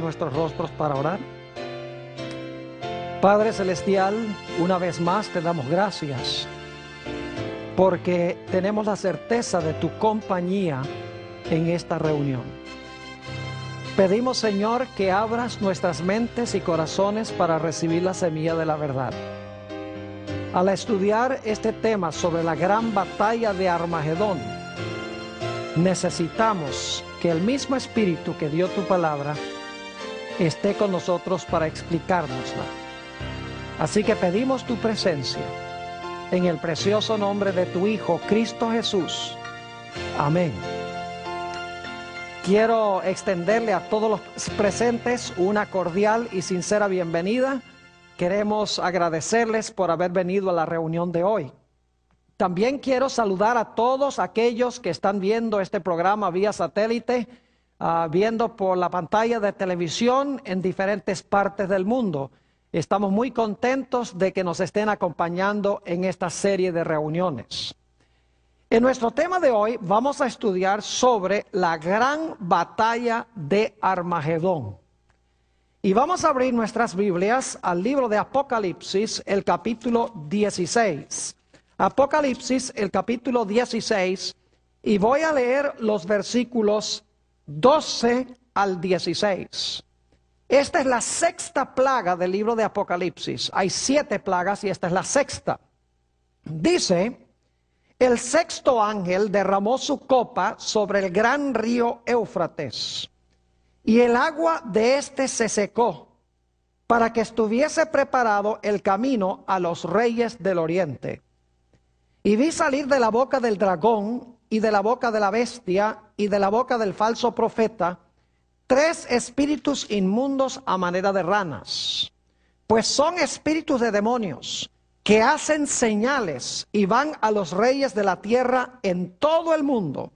nuestros rostros para orar. Padre Celestial, una vez más te damos gracias porque tenemos la certeza de tu compañía en esta reunión. Pedimos, Señor, que abras nuestras mentes y corazones para recibir la semilla de la verdad. Al estudiar este tema sobre la gran batalla de Armagedón, necesitamos que el mismo Espíritu que dio tu palabra esté con nosotros para explicárnosla. Así que pedimos tu presencia en el precioso nombre de tu Hijo, Cristo Jesús. Amén. Quiero extenderle a todos los presentes una cordial y sincera bienvenida. Queremos agradecerles por haber venido a la reunión de hoy. También quiero saludar a todos aquellos que están viendo este programa vía satélite Ah, viendo por la pantalla de televisión en diferentes partes del mundo. Estamos muy contentos de que nos estén acompañando en esta serie de reuniones. En nuestro tema de hoy vamos a estudiar sobre la gran batalla de Armagedón. Y vamos a abrir nuestras Biblias al libro de Apocalipsis, el capítulo 16. Apocalipsis, el capítulo 16, y voy a leer los versículos 12 al 16. Esta es la sexta plaga del libro de Apocalipsis. Hay siete plagas y esta es la sexta. Dice, el sexto ángel derramó su copa sobre el gran río Éufrates y el agua de éste se secó para que estuviese preparado el camino a los reyes del oriente. Y vi salir de la boca del dragón y de la boca de la bestia y de la boca del falso profeta, tres espíritus inmundos a manera de ranas, pues son espíritus de demonios que hacen señales y van a los reyes de la tierra en todo el mundo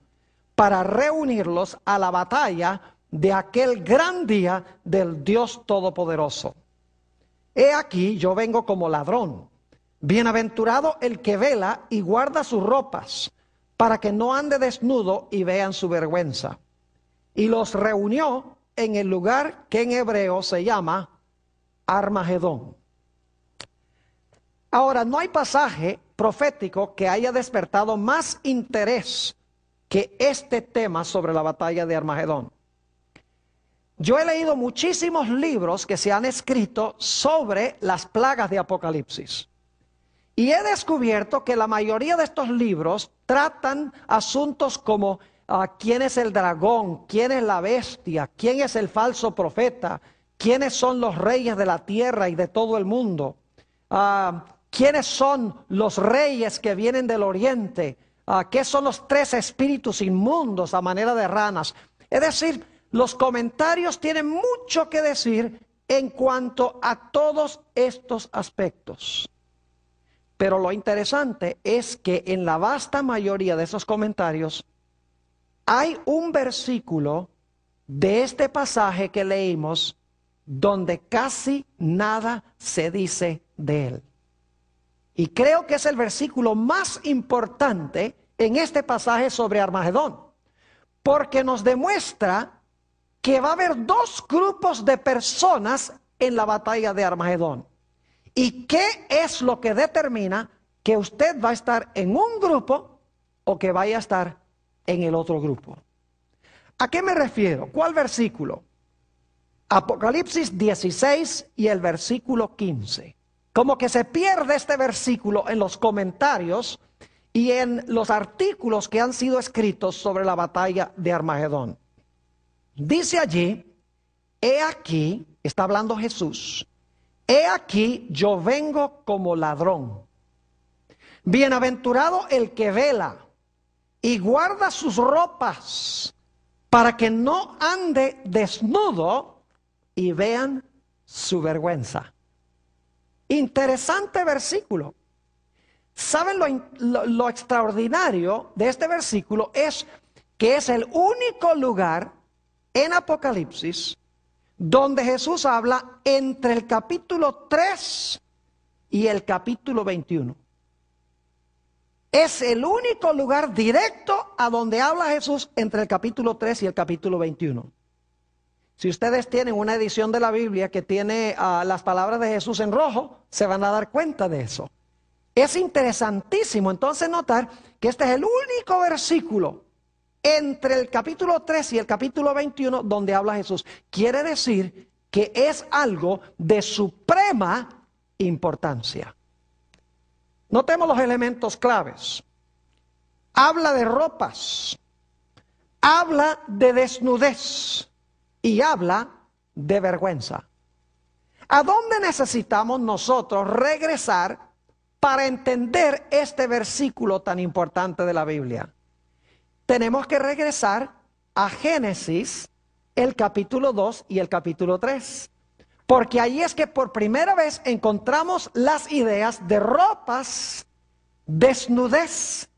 para reunirlos a la batalla de aquel gran día del Dios Todopoderoso. He aquí yo vengo como ladrón. Bienaventurado el que vela y guarda sus ropas para que no ande desnudo y vean su vergüenza. Y los reunió en el lugar que en hebreo se llama Armagedón. Ahora, no hay pasaje profético que haya despertado más interés que este tema sobre la batalla de Armagedón. Yo he leído muchísimos libros que se han escrito sobre las plagas de Apocalipsis. Y he descubierto que la mayoría de estos libros tratan asuntos como ah, quién es el dragón, quién es la bestia, quién es el falso profeta, quiénes son los reyes de la tierra y de todo el mundo, ah, quiénes son los reyes que vienen del oriente, ah, qué son los tres espíritus inmundos a manera de ranas. Es decir, los comentarios tienen mucho que decir en cuanto a todos estos aspectos. Pero lo interesante es que en la vasta mayoría de esos comentarios hay un versículo de este pasaje que leímos donde casi nada se dice de él. Y creo que es el versículo más importante en este pasaje sobre Armagedón, porque nos demuestra que va a haber dos grupos de personas en la batalla de Armagedón. ¿Y qué es lo que determina que usted va a estar en un grupo o que vaya a estar en el otro grupo? ¿A qué me refiero? ¿Cuál versículo? Apocalipsis 16 y el versículo 15. Como que se pierde este versículo en los comentarios y en los artículos que han sido escritos sobre la batalla de Armagedón. Dice allí, he aquí, está hablando Jesús, He aquí, yo vengo como ladrón. Bienaventurado el que vela y guarda sus ropas para que no ande desnudo y vean su vergüenza. Interesante versículo. ¿Saben lo, extraordinario de este versículo? Es que es el único lugar en Apocalipsis donde Jesús habla entre el capítulo 3 y el capítulo 21. Es el único lugar directo a donde habla Jesús entre el capítulo 3 y el capítulo 21. Si ustedes tienen una edición de la Biblia que tiene ah, las palabras de Jesús en rojo, se van a dar cuenta de eso. Es interesantísimo entonces notar que este es el único versículo entre el capítulo 3 y el capítulo 21 donde habla Jesús. Quiere decir que es algo de suprema importancia. Notemos los elementos claves. Habla de ropas, habla de desnudez y habla de vergüenza. ¿A dónde necesitamos nosotros regresar para entender este versículo tan importante de la Biblia? tenemos que regresar a Génesis, el capítulo 2 y el capítulo 3. Porque ahí es que por primera vez encontramos las ideas de ropas, desnudez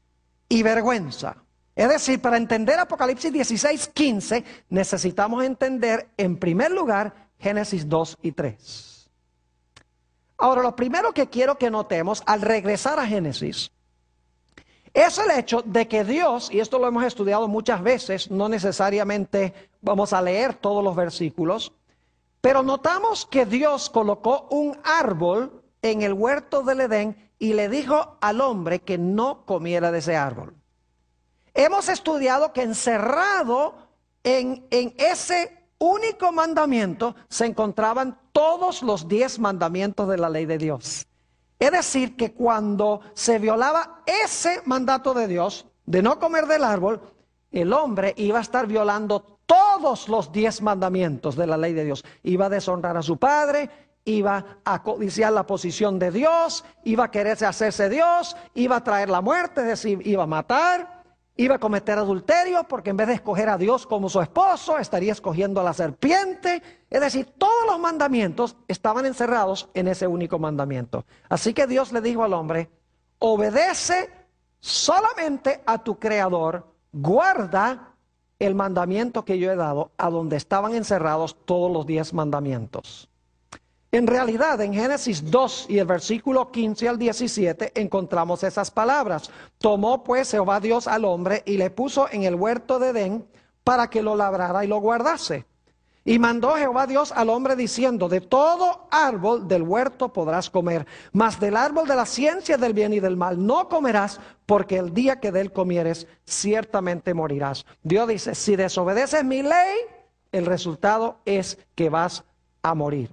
y vergüenza. Es decir, para entender Apocalipsis 16, 15, necesitamos entender en primer lugar Génesis 2 y 3. Ahora, lo primero que quiero que notemos al regresar a Génesis es el hecho de que Dios, y esto lo hemos estudiado muchas veces, no necesariamente vamos a leer todos los versículos, pero notamos que Dios colocó un árbol en el huerto del Edén y le dijo al hombre que no comiera de ese árbol. Hemos estudiado que encerrado en, en ese único mandamiento se encontraban todos los diez mandamientos de la ley de Dios. Es decir, que cuando se violaba ese mandato de Dios de no comer del árbol, el hombre iba a estar violando todos los diez mandamientos de la ley de Dios. Iba a deshonrar a su padre, iba a codiciar la posición de Dios, iba a quererse hacerse Dios, iba a traer la muerte, iba a matar, iba a cometer adulterio, porque en vez de escoger a Dios como su esposo, estaría escogiendo a la serpiente, es decir, todos los mandamientos estaban encerrados en ese único mandamiento. Así que Dios le dijo al hombre, obedece solamente a tu creador, guarda el mandamiento que yo he dado, a donde estaban encerrados todos los diez mandamientos. En realidad, en Génesis 2 y el versículo 15 al 17 encontramos esas palabras. Tomó pues Jehová Dios al hombre y le puso en el huerto de Edén para que lo labrara y lo guardase. Y mandó Jehová Dios al hombre diciendo, de todo árbol del huerto podrás comer, mas del árbol de la ciencia del bien y del mal no comerás, porque el día que de él comieres, ciertamente morirás. Dios dice, si desobedeces mi ley, el resultado es que vas a morir.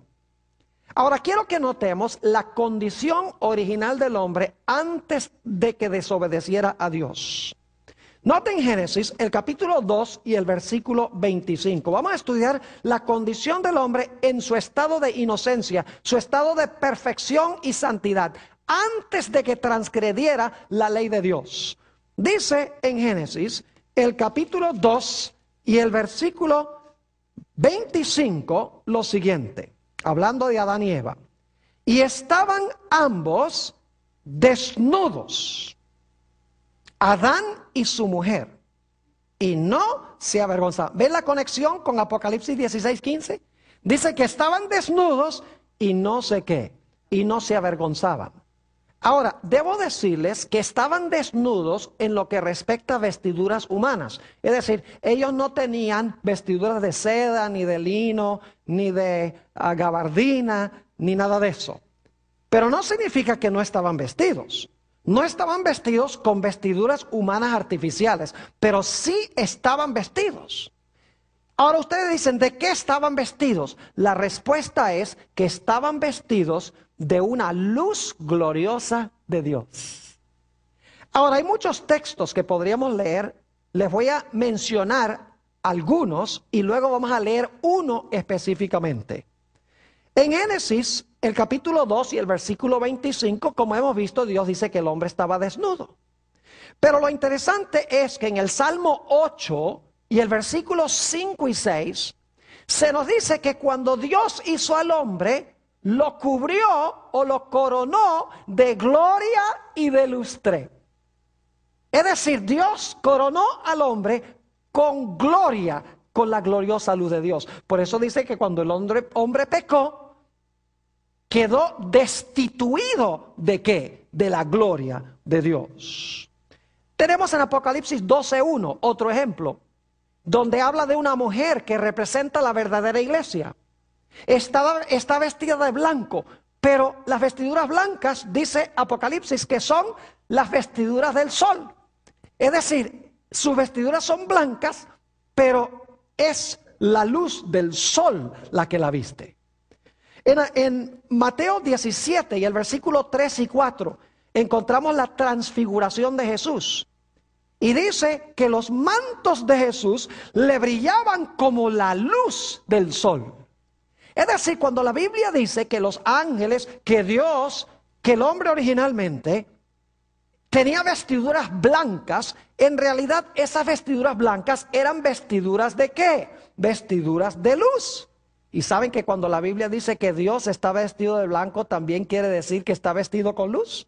Ahora quiero que notemos la condición original del hombre antes de que desobedeciera a Dios en Génesis, el capítulo 2 y el versículo 25. Vamos a estudiar la condición del hombre en su estado de inocencia, su estado de perfección y santidad, antes de que transgrediera la ley de Dios. Dice en Génesis, el capítulo 2 y el versículo 25 lo siguiente, hablando de Adán y Eva. Y estaban ambos desnudos Adán y su mujer. Y no se avergonzaban. ¿Ven la conexión con Apocalipsis 16, Dice que estaban desnudos y no sé qué. Y no se avergonzaban. Ahora, debo decirles que estaban desnudos en lo que respecta a vestiduras humanas. Es decir, ellos no tenían vestiduras de seda, ni de lino, ni de ah, gabardina, ni nada de eso. Pero no significa que no estaban vestidos. No estaban vestidos con vestiduras humanas artificiales, pero sí estaban vestidos. Ahora ustedes dicen, ¿de qué estaban vestidos? La respuesta es que estaban vestidos de una luz gloriosa de Dios. Ahora hay muchos textos que podríamos leer. Les voy a mencionar algunos y luego vamos a leer uno específicamente. En Génesis el capítulo 2 y el versículo 25, como hemos visto, Dios dice que el hombre estaba desnudo. Pero lo interesante es que en el Salmo 8 y el versículo 5 y 6, se nos dice que cuando Dios hizo al hombre, lo cubrió o lo coronó de gloria y de lustre. Es decir, Dios coronó al hombre con gloria, con la gloriosa luz de Dios. Por eso dice que cuando el hombre, hombre pecó, quedó destituido de qué? De la gloria de Dios. Tenemos en Apocalipsis 12.1 otro ejemplo, donde habla de una mujer que representa la verdadera iglesia. Está, está vestida de blanco, pero las vestiduras blancas, dice Apocalipsis, que son las vestiduras del sol. Es decir, sus vestiduras son blancas, pero es la luz del sol la que la viste. En, Mateo 17 y el versículo 3 y 4 encontramos la transfiguración de Jesús. Y dice que los mantos de Jesús le brillaban como la luz del sol. Es decir, cuando la Biblia dice que los ángeles, que Dios, que el hombre originalmente tenía vestiduras blancas, en realidad esas vestiduras blancas eran vestiduras de qué? Vestiduras de luz. Y saben que cuando la Biblia dice que Dios está vestido de blanco, también quiere decir que está vestido con luz.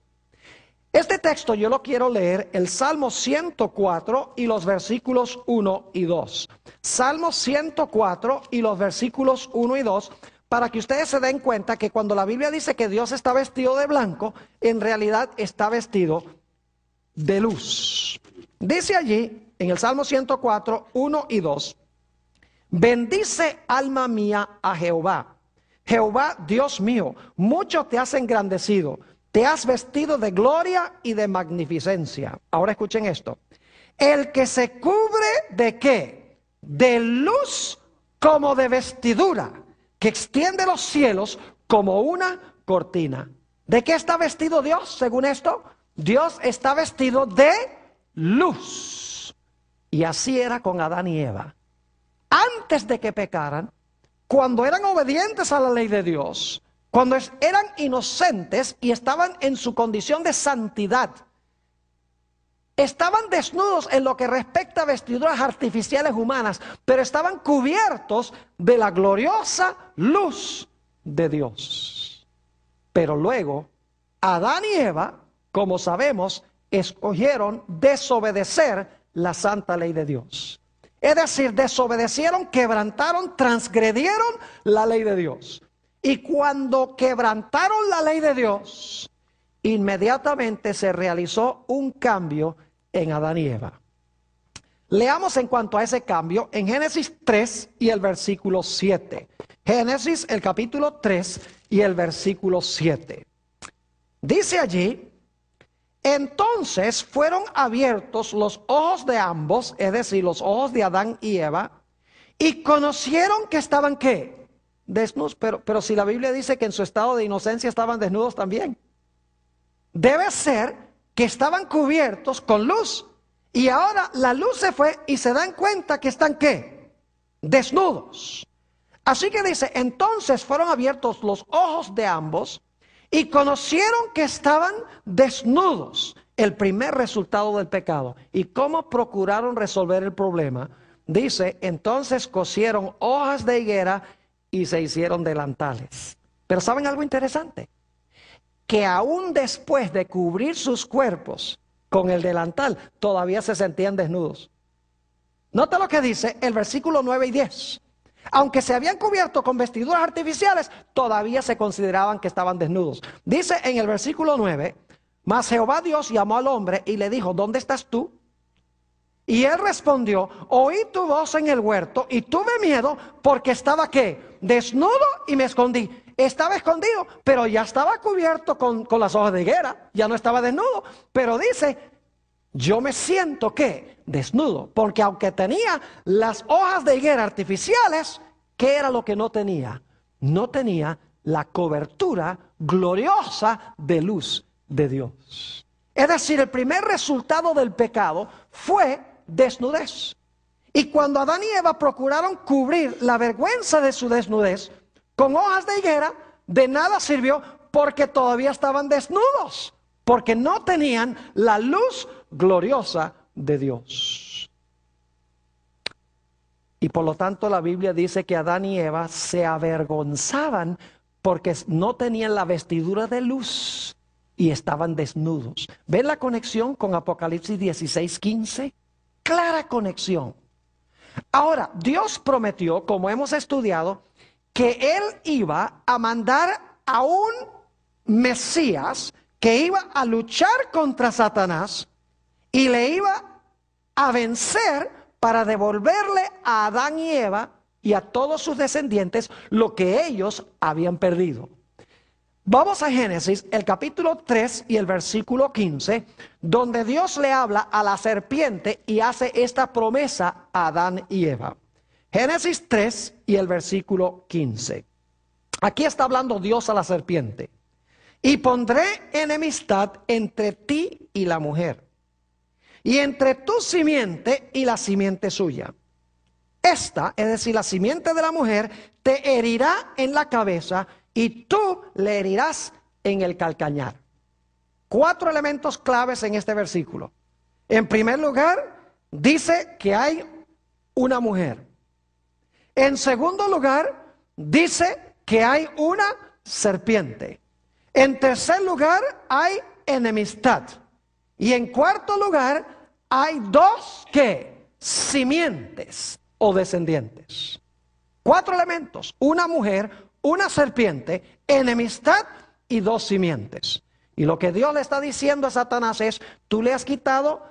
Este texto yo lo quiero leer, el Salmo 104 y los versículos 1 y 2. Salmo 104 y los versículos 1 y 2, para que ustedes se den cuenta que cuando la Biblia dice que Dios está vestido de blanco, en realidad está vestido de luz. Dice allí, en el Salmo 104, 1 y 2, Bendice alma mía a Jehová. Jehová, Dios mío, mucho te has engrandecido, te has vestido de gloria y de magnificencia. Ahora escuchen esto. El que se cubre de qué? De luz como de vestidura, que extiende los cielos como una cortina. ¿De qué está vestido Dios según esto? Dios está vestido de luz. Y así era con Adán y Eva antes de que pecaran, cuando eran obedientes a la ley de Dios, cuando eran inocentes y estaban en su condición de santidad, estaban desnudos en lo que respecta a vestiduras artificiales humanas, pero estaban cubiertos de la gloriosa luz de Dios. Pero luego, Adán y Eva, como sabemos, escogieron desobedecer la santa ley de Dios. Es decir, desobedecieron, quebrantaron, transgredieron la ley de Dios. Y cuando quebrantaron la ley de Dios, inmediatamente se realizó un cambio en Adán y Eva. Leamos en cuanto a ese cambio en Génesis 3 y el versículo 7. Génesis el capítulo 3 y el versículo 7. Dice allí, entonces fueron abiertos los ojos de ambos, es decir, los ojos de Adán y Eva, y conocieron que estaban qué? Desnudos, pero, si la Biblia dice que en su estado de inocencia estaban desnudos también, debe ser que estaban cubiertos con luz. Y ahora la luz se fue y se dan cuenta que están qué? Desnudos. Así que dice, entonces fueron abiertos los ojos de ambos y conocieron que estaban desnudos, el primer resultado del pecado. ¿Y cómo procuraron resolver el problema? Dice, entonces cosieron hojas de higuera y se hicieron delantales. Pero ¿saben algo interesante? Que aún después de cubrir sus cuerpos con el delantal, todavía se sentían desnudos. Nota lo que dice el versículo 9 y 10. Aunque se habían cubierto con vestiduras artificiales, todavía se consideraban que estaban desnudos. Dice en el versículo 9, mas Jehová Dios llamó al hombre y le dijo, ¿dónde estás tú? Y él respondió, oí tu voz en el huerto y tuve miedo porque estaba qué? Desnudo y me escondí. Estaba escondido, pero ya estaba cubierto con, con las hojas de higuera, ya no estaba desnudo. Pero dice, yo me siento que desnudo, porque aunque tenía las hojas de higuera artificiales, ¿qué era lo que no tenía? No tenía la cobertura gloriosa de luz de Dios. Es decir, el primer resultado del pecado fue desnudez. Y cuando Adán y Eva procuraron cubrir la vergüenza de su desnudez con hojas de higuera, de nada sirvió porque todavía estaban desnudos, porque no tenían la luz gloriosa de Dios. Y por lo tanto la Biblia dice que Adán y Eva se avergonzaban porque no tenían la vestidura de luz y estaban desnudos. ¿Ven la conexión con Apocalipsis 16, Clara conexión. Ahora, Dios prometió, como hemos estudiado, que Él iba a mandar a un Mesías que iba a luchar contra Satanás y le iba a vencer para devolverle a Adán y Eva y a todos sus descendientes lo que ellos habían perdido. Vamos a Génesis, el capítulo 3 y el versículo 15, donde Dios le habla a la serpiente y hace esta promesa a Adán y Eva. Génesis 3 y el versículo 15. Aquí está hablando Dios a la serpiente. Y pondré enemistad entre ti y la mujer y entre tu simiente y la simiente suya. Esta, es decir, la simiente de la mujer, te herirá en la cabeza y tú le herirás en el calcañar. Cuatro elementos claves en este versículo. En primer lugar, dice que hay una mujer. En segundo lugar, dice que hay una serpiente. En tercer lugar, hay enemistad. Y en cuarto lugar, hay dos que simientes o descendientes. Cuatro elementos, una mujer, una serpiente, enemistad y dos simientes. Y lo que Dios le está diciendo a Satanás es, tú le has quitado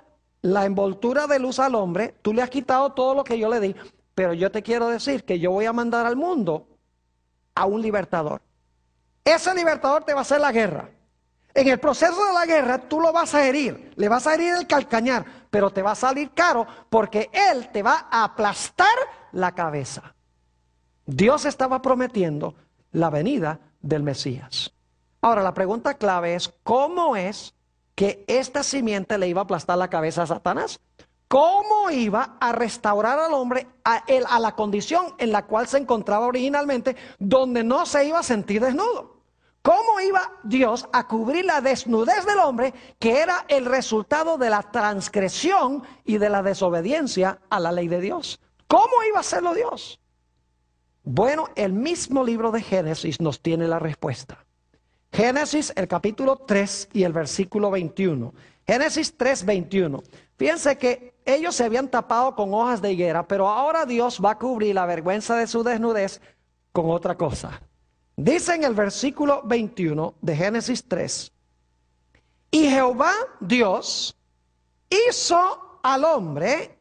la envoltura de luz al hombre, tú le has quitado todo lo que yo le di, pero yo te quiero decir que yo voy a mandar al mundo a un libertador. Ese libertador te va a hacer la guerra. En el proceso de la guerra tú lo vas a herir, le vas a herir el calcañar, pero te va a salir caro porque Él te va a aplastar la cabeza. Dios estaba prometiendo la venida del Mesías. Ahora, la pregunta clave es, ¿cómo es que esta simiente le iba a aplastar la cabeza a Satanás? ¿Cómo iba a restaurar al hombre a, él, a la condición en la cual se encontraba originalmente, donde no se iba a sentir desnudo? ¿Cómo iba Dios a cubrir la desnudez del hombre que era el resultado de la transgresión y de la desobediencia a la ley de Dios? ¿Cómo iba a hacerlo Dios? Bueno, el mismo libro de Génesis nos tiene la respuesta. Génesis, el capítulo 3 y el versículo 21. Génesis 3, 21. Fíjense que ellos se habían tapado con hojas de higuera, pero ahora Dios va a cubrir la vergüenza de su desnudez con otra cosa. Dice en el versículo 21 de Génesis 3, y Jehová Dios hizo al hombre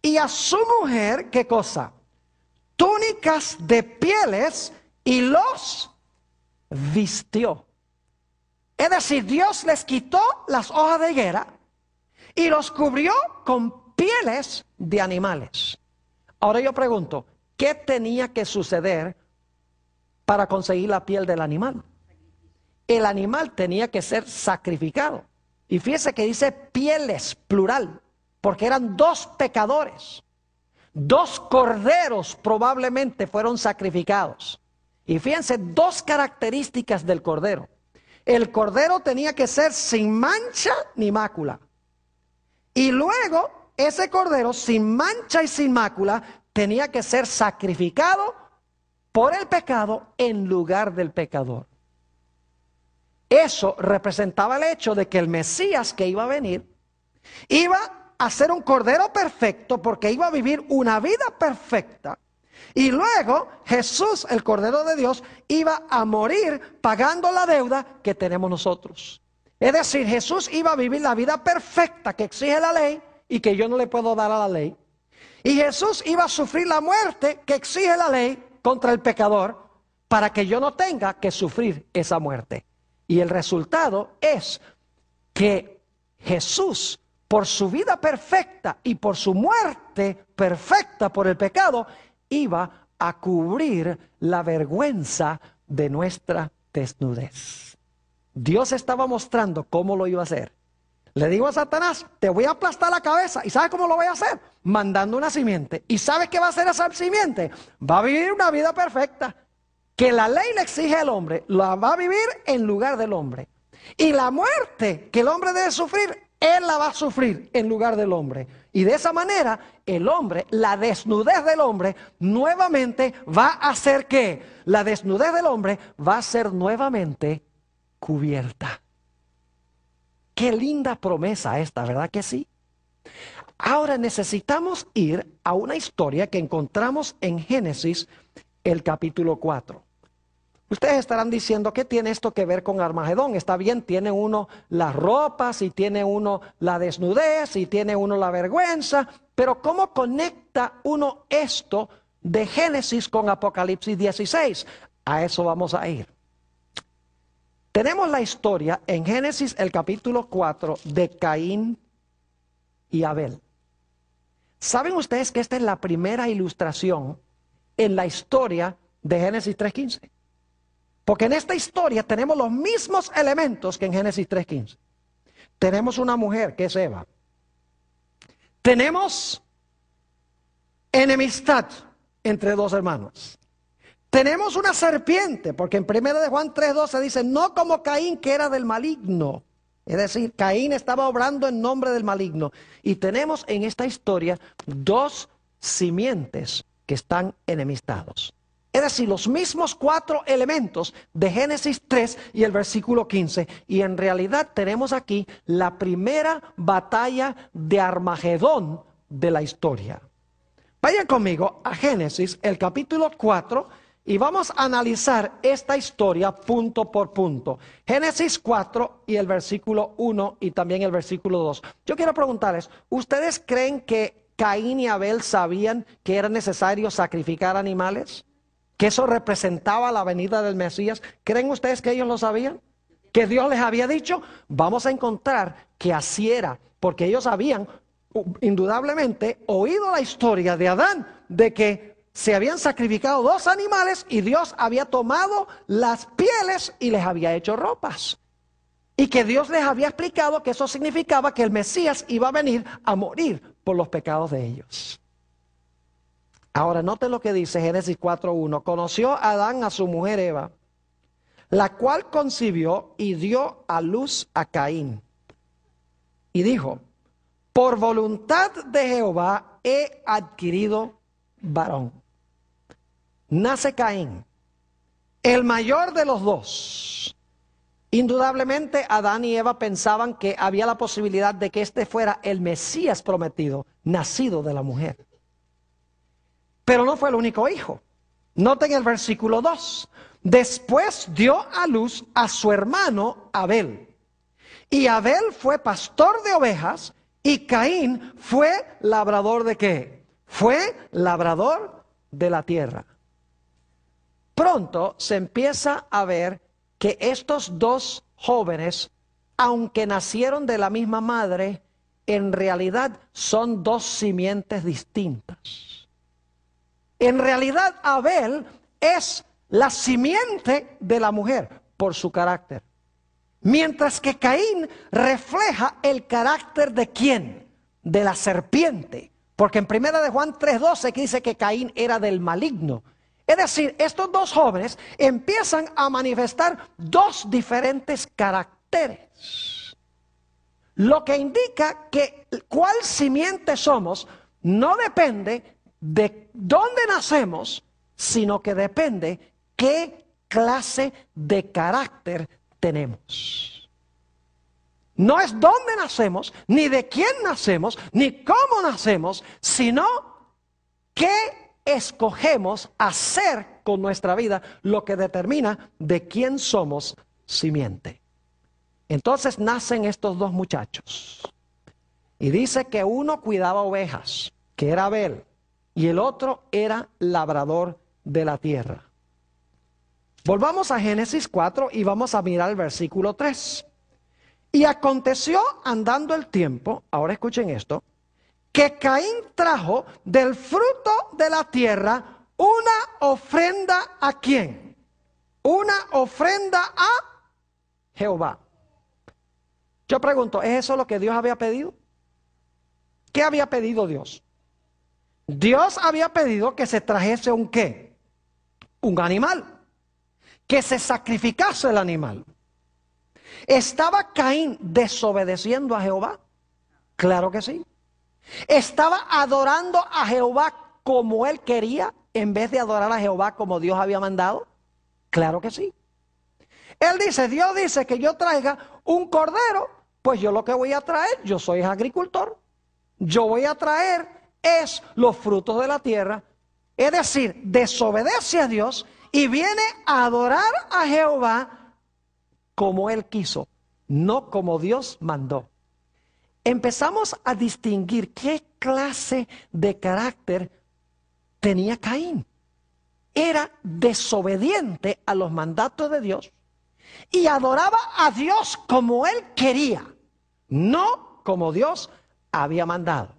y a su mujer, ¿qué cosa? Túnicas de pieles y los vistió. Es decir, Dios les quitó las hojas de higuera y los cubrió con pieles de animales. Ahora yo pregunto, ¿qué tenía que suceder para conseguir la piel del animal. El animal tenía que ser sacrificado. Y fíjense que dice pieles, plural, porque eran dos pecadores. Dos corderos probablemente fueron sacrificados. Y fíjense, dos características del cordero. El cordero tenía que ser sin mancha ni mácula. Y luego, ese cordero sin mancha y sin mácula tenía que ser sacrificado por el pecado en lugar del pecador. Eso representaba el hecho de que el Mesías que iba a venir iba a ser un cordero perfecto porque iba a vivir una vida perfecta. Y luego Jesús, el Cordero de Dios, iba a morir pagando la deuda que tenemos nosotros. Es decir, Jesús iba a vivir la vida perfecta que exige la ley y que yo no le puedo dar a la ley. Y Jesús iba a sufrir la muerte que exige la ley contra el pecador para que yo no tenga que sufrir esa muerte. Y el resultado es que Jesús, por su vida perfecta y por su muerte perfecta por el pecado, iba a cubrir la vergüenza de nuestra desnudez. Dios estaba mostrando cómo lo iba a hacer. Le digo a Satanás, te voy a aplastar la cabeza. ¿Y sabe cómo lo voy a hacer? mandando una simiente. ¿Y sabes qué va a hacer esa simiente? Va a vivir una vida perfecta. Que la ley le exige al hombre, la va a vivir en lugar del hombre. Y la muerte que el hombre debe sufrir, él la va a sufrir en lugar del hombre. Y de esa manera, el hombre, la desnudez del hombre, nuevamente va a hacer que la desnudez del hombre va a ser nuevamente cubierta. Qué linda promesa esta, ¿verdad que sí? Ahora necesitamos ir a una historia que encontramos en Génesis, el capítulo 4. Ustedes estarán diciendo, ¿qué tiene esto que ver con Armagedón? Está bien, tiene uno las ropas y tiene uno la desnudez y tiene uno la vergüenza, pero ¿cómo conecta uno esto de Génesis con Apocalipsis 16? A eso vamos a ir. Tenemos la historia en Génesis el capítulo 4 de Caín y Abel. ¿Saben ustedes que esta es la primera ilustración en la historia de Génesis 3.15? Porque en esta historia tenemos los mismos elementos que en Génesis 3.15. Tenemos una mujer que es Eva. Tenemos enemistad entre dos hermanos. Tenemos una serpiente, porque en 1 de Juan 3.12 dice, no como Caín que era del maligno. Es decir, Caín estaba obrando en nombre del maligno. Y tenemos en esta historia dos simientes que están enemistados. Es decir, los mismos cuatro elementos de Génesis 3 y el versículo 15. Y en realidad tenemos aquí la primera batalla de Armagedón de la historia. Vayan conmigo a Génesis, el capítulo 4 y vamos a analizar esta historia punto por punto. Génesis 4 y el versículo 1 y también el versículo 2. Yo quiero preguntarles, ¿ustedes creen que Caín y Abel sabían que era necesario sacrificar animales? ¿Que eso representaba la venida del Mesías? ¿Creen ustedes que ellos lo sabían? ¿Que Dios les había dicho? Vamos a encontrar que así era, porque ellos habían indudablemente oído la historia de Adán, de que se habían sacrificado dos animales y Dios había tomado las pieles y les había hecho ropas. Y que Dios les había explicado que eso significaba que el Mesías iba a venir a morir por los pecados de ellos. Ahora note lo que dice Génesis 4.1. Conoció Adán a su mujer Eva, la cual concibió y dio a luz a Caín. Y dijo, por voluntad de Jehová he adquirido varón nace Caín, el mayor de los dos. Indudablemente Adán y Eva pensaban que había la posibilidad de que este fuera el Mesías prometido, nacido de la mujer. Pero no fue el único hijo. Noten el versículo 2. Después dio a luz a su hermano Abel. Y Abel fue pastor de ovejas y Caín fue labrador de qué? Fue labrador de la tierra pronto se empieza a ver que estos dos jóvenes, aunque nacieron de la misma madre, en realidad son dos simientes distintas. En realidad Abel es la simiente de la mujer por su carácter. Mientras que Caín refleja el carácter de quién? De la serpiente. Porque en primera de Juan 3:12 dice que Caín era del maligno es decir, estos dos jóvenes empiezan a manifestar dos diferentes caracteres. Lo que indica que cuál simiente somos no depende de dónde nacemos, sino que depende qué clase de carácter tenemos. No es dónde nacemos, ni de quién nacemos, ni cómo nacemos, sino qué escogemos hacer con nuestra vida lo que determina de quién somos simiente. Entonces nacen estos dos muchachos. Y dice que uno cuidaba ovejas, que era Abel, y el otro era labrador de la tierra. Volvamos a Génesis 4 y vamos a mirar el versículo 3. Y aconteció andando el tiempo, ahora escuchen esto, que Caín trajo del fruto de la tierra una ofrenda a quién? Una ofrenda a Jehová. Yo pregunto, ¿es eso lo que Dios había pedido? ¿Qué había pedido Dios? Dios había pedido que se trajese un qué? Un animal. Que se sacrificase el animal. ¿Estaba Caín desobedeciendo a Jehová? Claro que sí. Estaba adorando a Jehová como él quería en vez de adorar a Jehová como Dios había mandado. Claro que sí. Él dice, Dios dice que yo traiga un cordero, pues yo lo que voy a traer, yo soy agricultor, yo voy a traer es los frutos de la tierra. Es decir, desobedece a Dios y viene a adorar a Jehová como él quiso, no como Dios mandó empezamos a distinguir qué clase de carácter tenía Caín. Era desobediente a los mandatos de Dios y adoraba a Dios como él quería, no como Dios había mandado.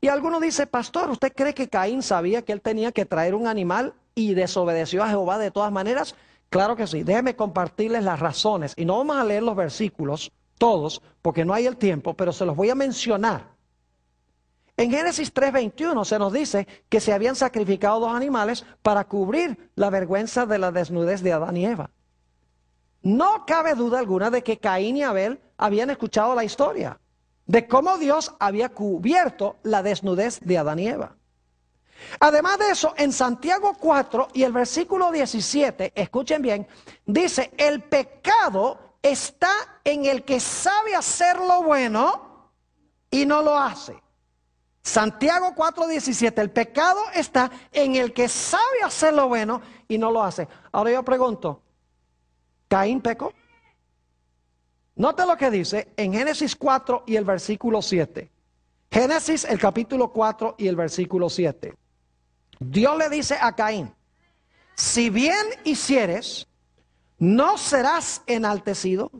Y alguno dice, pastor, ¿usted cree que Caín sabía que él tenía que traer un animal y desobedeció a Jehová de todas maneras? Claro que sí. Déjeme compartirles las razones. Y no vamos a leer los versículos, todos, porque no hay el tiempo, pero se los voy a mencionar. En Génesis 3:21 se nos dice que se habían sacrificado dos animales para cubrir la vergüenza de la desnudez de Adán y Eva. No cabe duda alguna de que Caín y Abel habían escuchado la historia de cómo Dios había cubierto la desnudez de Adán y Eva. Además de eso, en Santiago 4 y el versículo 17, escuchen bien, dice, el pecado está en el que sabe hacer lo bueno y no lo hace. Santiago 4:17, el pecado está en el que sabe hacer lo bueno y no lo hace. Ahora yo pregunto, ¿Caín pecó? Note lo que dice en Génesis 4 y el versículo 7. Génesis el capítulo 4 y el versículo 7. Dios le dice a Caín, si bien hicieres, no serás enaltecido.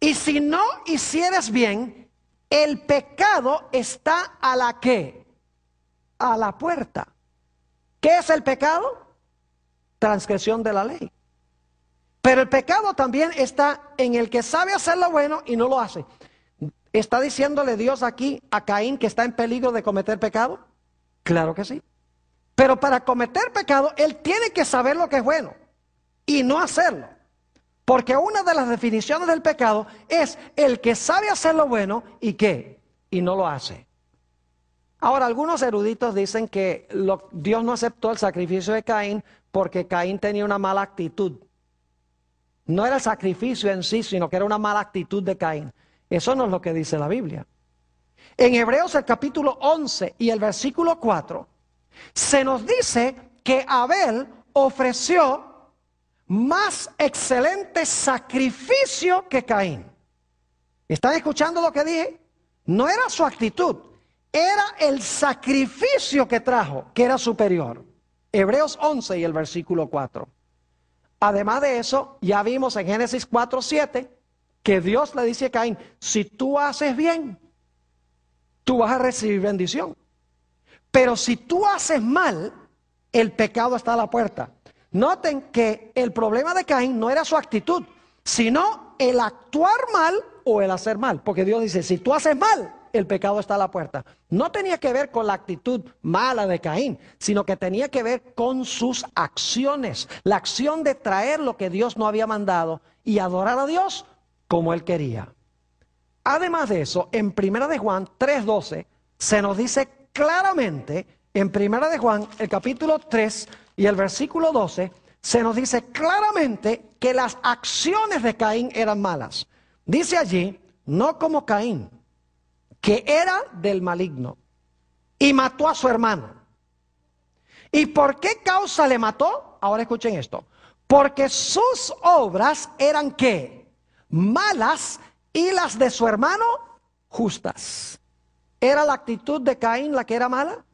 Y si no hicieres bien, el pecado está a la que? A la puerta. ¿Qué es el pecado? Transgresión de la ley. Pero el pecado también está en el que sabe hacer lo bueno y no lo hace. ¿Está diciéndole Dios aquí a Caín que está en peligro de cometer pecado? Claro que sí. Pero para cometer pecado, él tiene que saber lo que es bueno y no hacerlo. Porque una de las definiciones del pecado es el que sabe hacer lo bueno y qué, y no lo hace. Ahora, algunos eruditos dicen que Dios no aceptó el sacrificio de Caín porque Caín tenía una mala actitud. No era el sacrificio en sí, sino que era una mala actitud de Caín. Eso no es lo que dice la Biblia. En Hebreos el capítulo 11 y el versículo 4 se nos dice que Abel ofreció más excelente sacrificio que Caín. ¿Están escuchando lo que dije? No era su actitud, era el sacrificio que trajo, que era superior. Hebreos 11 y el versículo 4. Además de eso, ya vimos en Génesis 4, 7, que Dios le dice a Caín, si tú haces bien, tú vas a recibir bendición. Pero si tú haces mal, el pecado está a la puerta. Noten que el problema de Caín no era su actitud, sino el actuar mal o el hacer mal. Porque Dios dice, si tú haces mal, el pecado está a la puerta. No tenía que ver con la actitud mala de Caín, sino que tenía que ver con sus acciones. La acción de traer lo que Dios no había mandado y adorar a Dios como él quería. Además de eso, en Primera de Juan 3.12 se nos dice claramente, en Primera de Juan, el capítulo 3, y el versículo 12 se nos dice claramente que las acciones de Caín eran malas. Dice allí, no como Caín, que era del maligno y mató a su hermano. ¿Y por qué causa le mató? Ahora escuchen esto. Porque sus obras eran qué? Malas y las de su hermano justas. ¿Era la actitud de Caín la que era mala?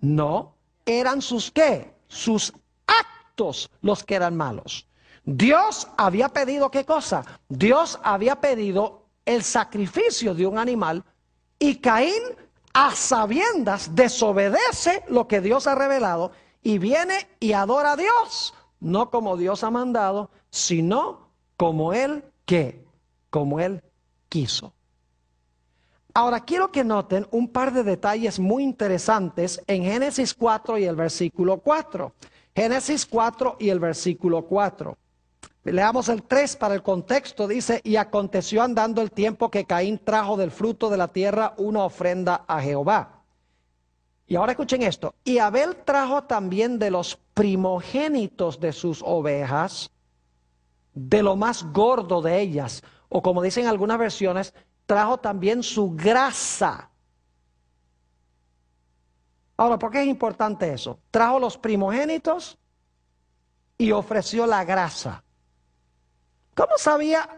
No, eran sus qué? sus actos los que eran malos. Dios había pedido qué cosa? Dios había pedido el sacrificio de un animal y Caín a sabiendas desobedece lo que Dios ha revelado y viene y adora a Dios, no como Dios ha mandado, sino como él que, como él quiso. Ahora quiero que noten un par de detalles muy interesantes en Génesis 4 y el versículo 4. Génesis 4 y el versículo 4. Leamos el 3 para el contexto. Dice, y aconteció andando el tiempo que Caín trajo del fruto de la tierra una ofrenda a Jehová. Y ahora escuchen esto. Y Abel trajo también de los primogénitos de sus ovejas, de lo más gordo de ellas, o como dicen algunas versiones, trajo también su grasa. Ahora, ¿por qué es importante eso? Trajo los primogénitos y ofreció la grasa. ¿Cómo sabía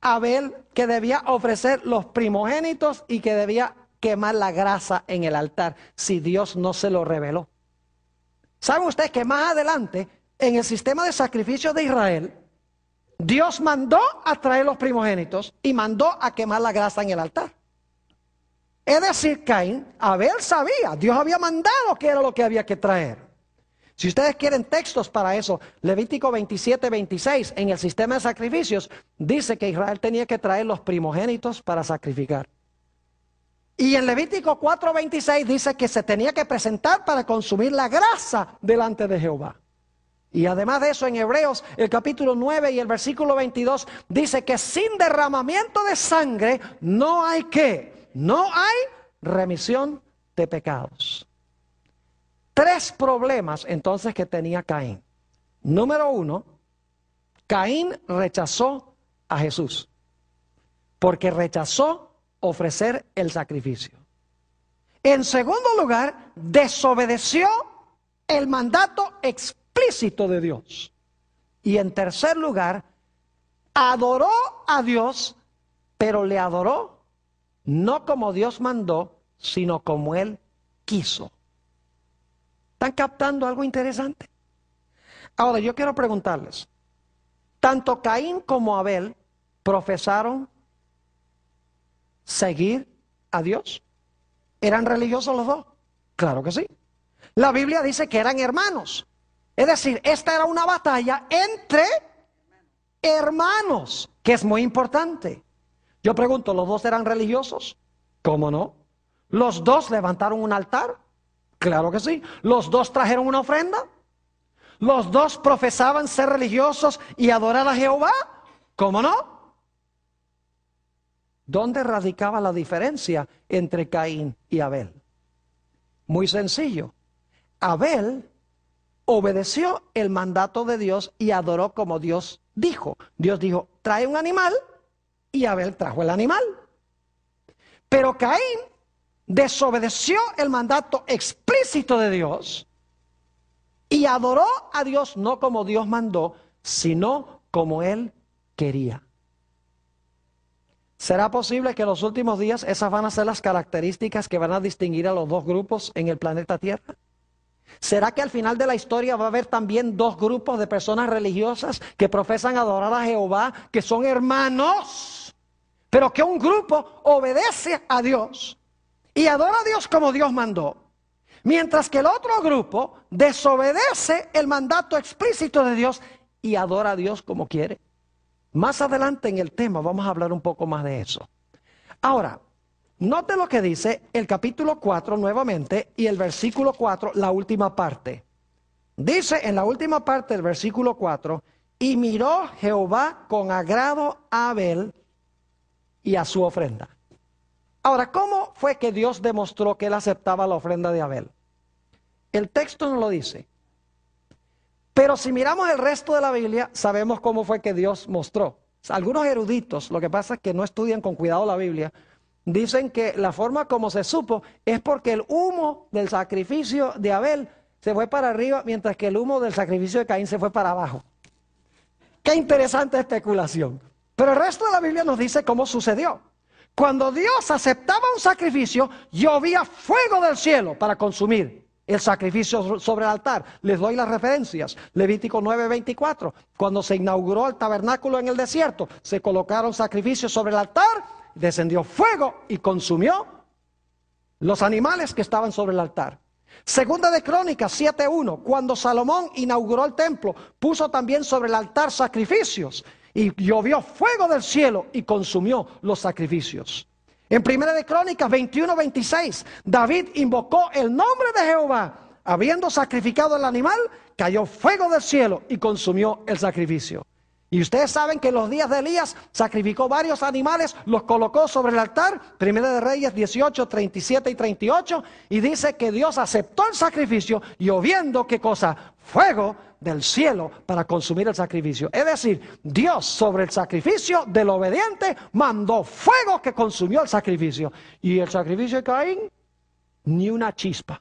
Abel que debía ofrecer los primogénitos y que debía quemar la grasa en el altar si Dios no se lo reveló? ¿Saben ustedes que más adelante, en el sistema de sacrificio de Israel, Dios mandó a traer los primogénitos y mandó a quemar la grasa en el altar. Es decir, Caín, Abel sabía, Dios había mandado que era lo que había que traer. Si ustedes quieren textos para eso, Levítico 27, 26, en el sistema de sacrificios, dice que Israel tenía que traer los primogénitos para sacrificar. Y en Levítico 26, dice que se tenía que presentar para consumir la grasa delante de Jehová. Y además de eso, en Hebreos, el capítulo 9 y el versículo 22 dice que sin derramamiento de sangre no hay qué, no hay remisión de pecados. Tres problemas entonces que tenía Caín. Número uno, Caín rechazó a Jesús porque rechazó ofrecer el sacrificio. En segundo lugar, desobedeció el mandato explícito de Dios. Y en tercer lugar, adoró a Dios, pero le adoró no como Dios mandó, sino como Él quiso. ¿Están captando algo interesante? Ahora, yo quiero preguntarles, tanto Caín como Abel profesaron seguir a Dios. ¿Eran religiosos los dos? Claro que sí. La Biblia dice que eran hermanos. Es decir, esta era una batalla entre hermanos, que es muy importante. Yo pregunto, ¿los dos eran religiosos? ¿Cómo no? ¿Los dos levantaron un altar? Claro que sí. ¿Los dos trajeron una ofrenda? ¿Los dos profesaban ser religiosos y adorar a Jehová? ¿Cómo no? ¿Dónde radicaba la diferencia entre Caín y Abel? Muy sencillo. Abel obedeció el mandato de Dios y adoró como Dios dijo. Dios dijo, trae un animal y Abel trajo el animal. Pero Caín desobedeció el mandato explícito de Dios y adoró a Dios no como Dios mandó, sino como él quería. ¿Será posible que en los últimos días esas van a ser las características que van a distinguir a los dos grupos en el planeta Tierra? ¿Será que al final de la historia va a haber también dos grupos de personas religiosas que profesan adorar a Jehová, que son hermanos, pero que un grupo obedece a Dios y adora a Dios como Dios mandó, mientras que el otro grupo desobedece el mandato explícito de Dios y adora a Dios como quiere? Más adelante en el tema vamos a hablar un poco más de eso. Ahora, Note lo que dice el capítulo 4 nuevamente y el versículo 4, la última parte. Dice en la última parte del versículo 4, y miró Jehová con agrado a Abel y a su ofrenda. Ahora, ¿cómo fue que Dios demostró que él aceptaba la ofrenda de Abel? El texto no lo dice. Pero si miramos el resto de la Biblia, sabemos cómo fue que Dios mostró. Algunos eruditos, lo que pasa es que no estudian con cuidado la Biblia, Dicen que la forma como se supo es porque el humo del sacrificio de Abel se fue para arriba, mientras que el humo del sacrificio de Caín se fue para abajo. Qué interesante especulación. Pero el resto de la Biblia nos dice cómo sucedió. Cuando Dios aceptaba un sacrificio, llovía fuego del cielo para consumir el sacrificio sobre el altar. Les doy las referencias. Levítico 9:24. Cuando se inauguró el tabernáculo en el desierto, se colocaron sacrificios sobre el altar descendió fuego y consumió los animales que estaban sobre el altar. Segunda de Crónicas 7.1, cuando Salomón inauguró el templo, puso también sobre el altar sacrificios y llovió fuego del cielo y consumió los sacrificios. En Primera de Crónicas 21.26. David invocó el nombre de Jehová. Habiendo sacrificado el animal, cayó fuego del cielo y consumió el sacrificio. Y ustedes saben que en los días de Elías sacrificó varios animales, los colocó sobre el altar, Primera de Reyes 18, 37 y 38, y dice que Dios aceptó el sacrificio y qué cosa, fuego del cielo para consumir el sacrificio. Es decir, Dios sobre el sacrificio del obediente mandó fuego que consumió el sacrificio. Y el sacrificio de Caín, ni una chispa.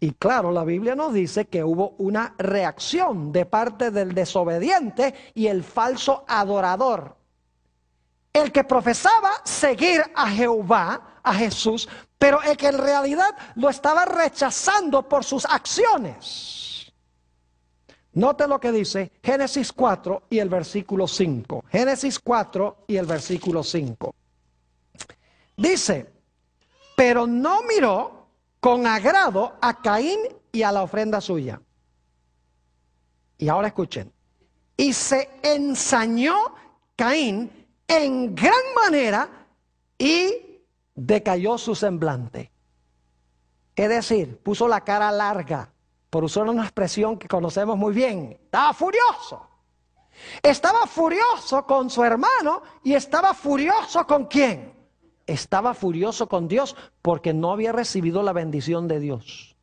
Y claro, la Biblia nos dice que hubo una reacción de parte del desobediente y el falso adorador. El que profesaba seguir a Jehová, a Jesús, pero el que en realidad lo estaba rechazando por sus acciones. Note lo que dice Génesis 4 y el versículo 5. Génesis 4 y el versículo 5. Dice, pero no miró con agrado a Caín y a la ofrenda suya. Y ahora escuchen. Y se ensañó Caín en gran manera y decayó su semblante. Es decir, puso la cara larga, por usar una expresión que conocemos muy bien. Estaba furioso. Estaba furioso con su hermano y estaba furioso con quién? estaba furioso con Dios porque no había recibido la bendición de Dios.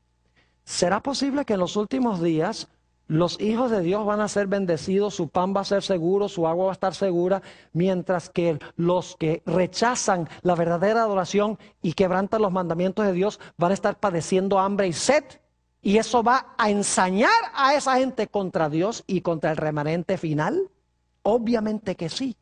¿Será posible que en los últimos días los hijos de Dios van a ser bendecidos, su pan va a ser seguro, su agua va a estar segura, mientras que los que rechazan la verdadera adoración y quebrantan los mandamientos de Dios van a estar padeciendo hambre y sed? Y eso va a ensañar a esa gente contra Dios y contra el remanente final. Obviamente que sí.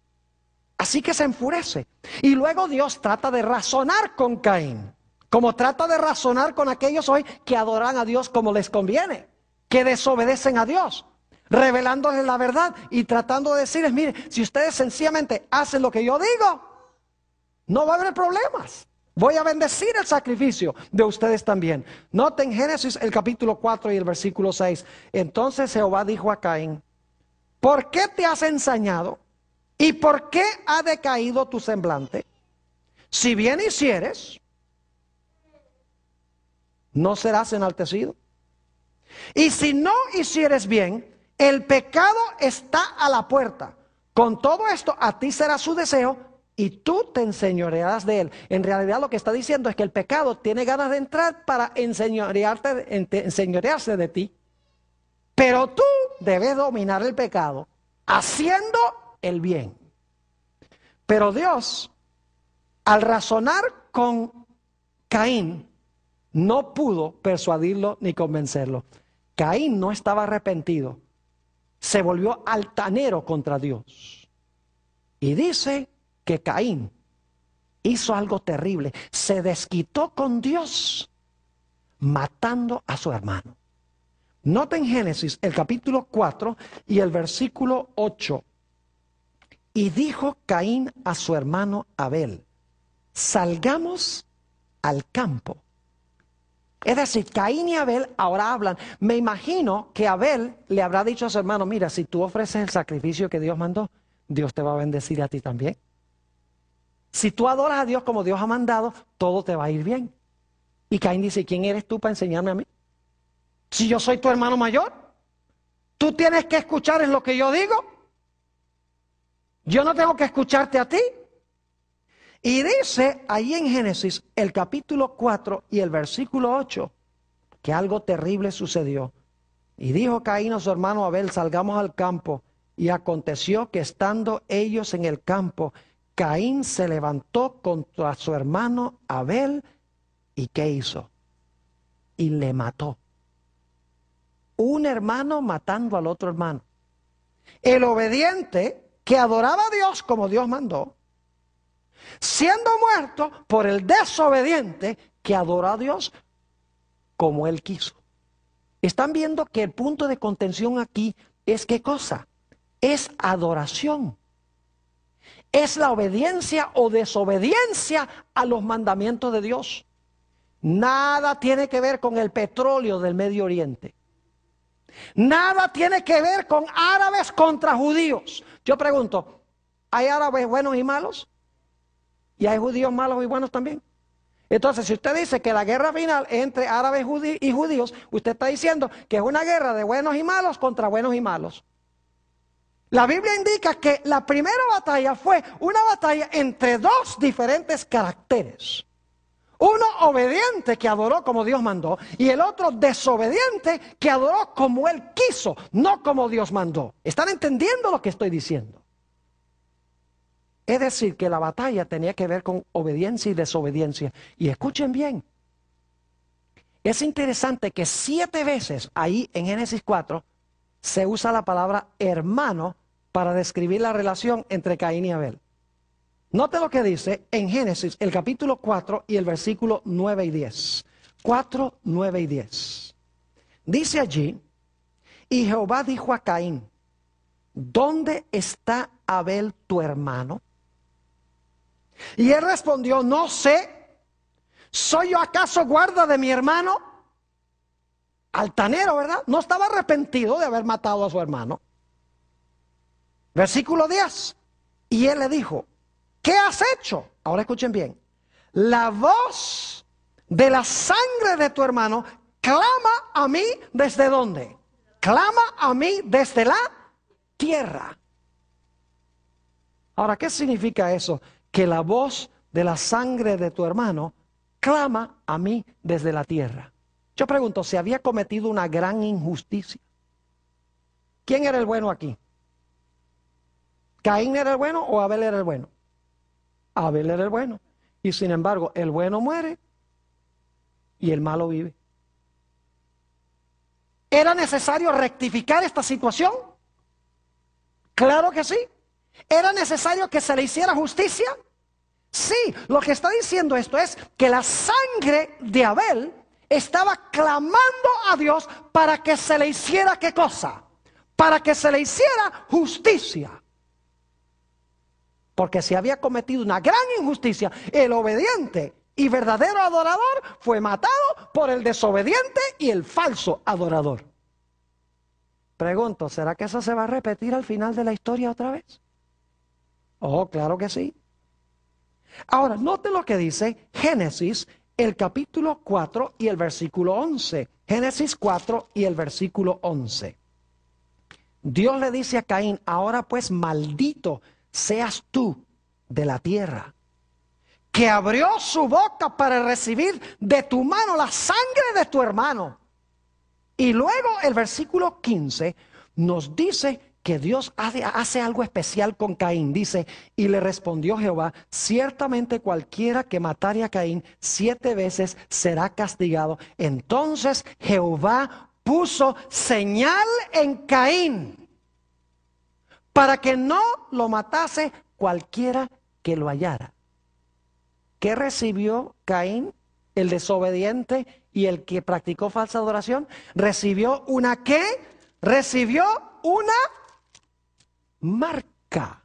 Así que se enfurece. Y luego Dios trata de razonar con Caín, como trata de razonar con aquellos hoy que adoran a Dios como les conviene, que desobedecen a Dios, revelándoles la verdad y tratando de decirles, mire, si ustedes sencillamente hacen lo que yo digo, no va a haber problemas. Voy a bendecir el sacrificio de ustedes también. Noten Génesis el capítulo 4 y el versículo 6. Entonces Jehová dijo a Caín, ¿por qué te has ensañado? ¿Y por qué ha decaído tu semblante? Si bien hicieres, no serás enaltecido. Y si no hicieres bien, el pecado está a la puerta. Con todo esto, a ti será su deseo y tú te enseñorearás de él. En realidad lo que está diciendo es que el pecado tiene ganas de entrar para enseñorearte, enseñorearse de ti. Pero tú debes dominar el pecado haciendo el bien. Pero Dios, al razonar con Caín, no pudo persuadirlo ni convencerlo. Caín no estaba arrepentido. Se volvió altanero contra Dios. Y dice que Caín hizo algo terrible. Se desquitó con Dios matando a su hermano. Nota en Génesis el capítulo 4 y el versículo 8. Y dijo Caín a su hermano Abel, salgamos al campo. Es decir, Caín y Abel ahora hablan. Me imagino que Abel le habrá dicho a su hermano, mira, si tú ofreces el sacrificio que Dios mandó, Dios te va a bendecir a ti también. Si tú adoras a Dios como Dios ha mandado, todo te va a ir bien. Y Caín dice, ¿quién eres tú para enseñarme a mí? Si yo soy tu hermano mayor, tú tienes que escuchar en lo que yo digo. Yo no tengo que escucharte a ti. Y dice ahí en Génesis, el capítulo 4 y el versículo 8, que algo terrible sucedió. Y dijo Caín a su hermano Abel, salgamos al campo. Y aconteció que estando ellos en el campo, Caín se levantó contra su hermano Abel. ¿Y qué hizo? Y le mató. Un hermano matando al otro hermano. El obediente que adoraba a Dios como Dios mandó, siendo muerto por el desobediente que adoró a Dios como él quiso. Están viendo que el punto de contención aquí es qué cosa? Es adoración. Es la obediencia o desobediencia a los mandamientos de Dios. Nada tiene que ver con el petróleo del Medio Oriente. Nada tiene que ver con árabes contra judíos. Yo pregunto, ¿hay árabes buenos y malos? ¿Y hay judíos malos y buenos también? Entonces, si usted dice que la guerra final es entre árabes y judíos, usted está diciendo que es una guerra de buenos y malos contra buenos y malos. La Biblia indica que la primera batalla fue una batalla entre dos diferentes caracteres. Uno obediente que adoró como Dios mandó y el otro desobediente que adoró como él quiso, no como Dios mandó. ¿Están entendiendo lo que estoy diciendo? Es decir, que la batalla tenía que ver con obediencia y desobediencia. Y escuchen bien, es interesante que siete veces ahí en Génesis 4 se usa la palabra hermano para describir la relación entre Caín y Abel. Note lo que dice en Génesis, el capítulo 4 y el versículo 9 y 10. 4, 9 y 10. Dice allí, y Jehová dijo a Caín, ¿dónde está Abel tu hermano? Y él respondió, no sé, ¿soy yo acaso guarda de mi hermano? Altanero, ¿verdad? No estaba arrepentido de haber matado a su hermano. Versículo 10. Y él le dijo, ¿Qué has hecho? Ahora escuchen bien. La voz de la sangre de tu hermano clama a mí desde dónde? Clama a mí desde la tierra. Ahora, ¿qué significa eso? Que la voz de la sangre de tu hermano clama a mí desde la tierra. Yo pregunto, ¿se había cometido una gran injusticia? ¿Quién era el bueno aquí? ¿Caín era el bueno o Abel era el bueno? Abel era el bueno. Y sin embargo, el bueno muere y el malo vive. ¿Era necesario rectificar esta situación? Claro que sí. ¿Era necesario que se le hiciera justicia? Sí, lo que está diciendo esto es que la sangre de Abel estaba clamando a Dios para que se le hiciera qué cosa? Para que se le hiciera justicia porque se había cometido una gran injusticia. El obediente y verdadero adorador fue matado por el desobediente y el falso adorador. Pregunto, ¿será que eso se va a repetir al final de la historia otra vez? Oh, claro que sí. Ahora, note lo que dice Génesis, el capítulo 4 y el versículo 11. Génesis 4 y el versículo 11. Dios le dice a Caín, ahora pues maldito seas tú de la tierra, que abrió su boca para recibir de tu mano la sangre de tu hermano. Y luego el versículo 15 nos dice que Dios hace, algo especial con Caín. Dice, y le respondió Jehová, ciertamente cualquiera que matare a Caín siete veces será castigado. Entonces Jehová puso señal en Caín para que no lo matase cualquiera que lo hallara. ¿Qué recibió Caín, el desobediente y el que practicó falsa adoración? Recibió una qué? Recibió una marca.